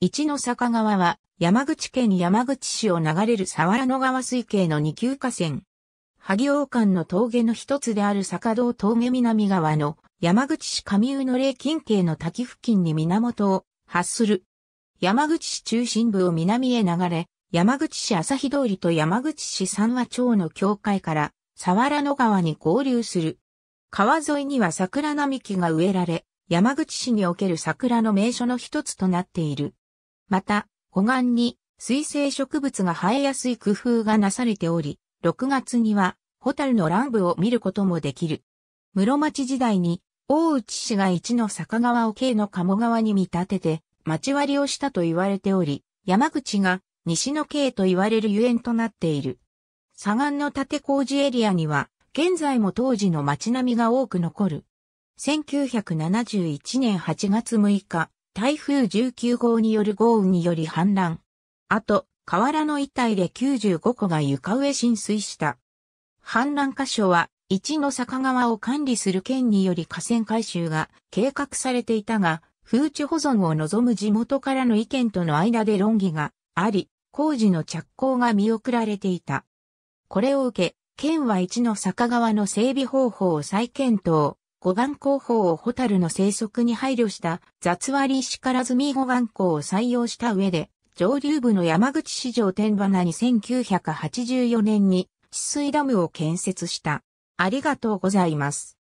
一の坂川は山口県山口市を流れる沢良野川水系の二級河川。萩王間の峠の一つである坂道峠南側の山口市上宇野霊近景の滝付近に源を発する。山口市中心部を南へ流れ、山口市朝日通りと山口市三和町の境界から沢良野川に合流する。川沿いには桜並木が植えられ、山口市における桜の名所の一つとなっている。また、湖岸に水生植物が生えやすい工夫がなされており、6月にはホタルの乱舞を見ることもできる。室町時代に大内氏が一の坂川を京の鴨川に見立てて、町割りをしたと言われており、山口が西の京と言われるゆえんとなっている。左岸の建工事エリアには、現在も当時の町並みが多く残る。1971年8月6日、台風19号による豪雨により氾濫。あと、河原の一帯で95個が床上浸水した。氾濫箇所は、一の坂川を管理する県により河川改修が計画されていたが、風地保存を望む地元からの意見との間で論議があり、工事の着工が見送られていた。これを受け、県は一の坂川の整備方法を再検討、護岸工法をホタルの生息に配慮した雑割石から積み護岸工を採用した上で、上流部の山口市場天花に1984年に治水ダムを建設した。ありがとうございます。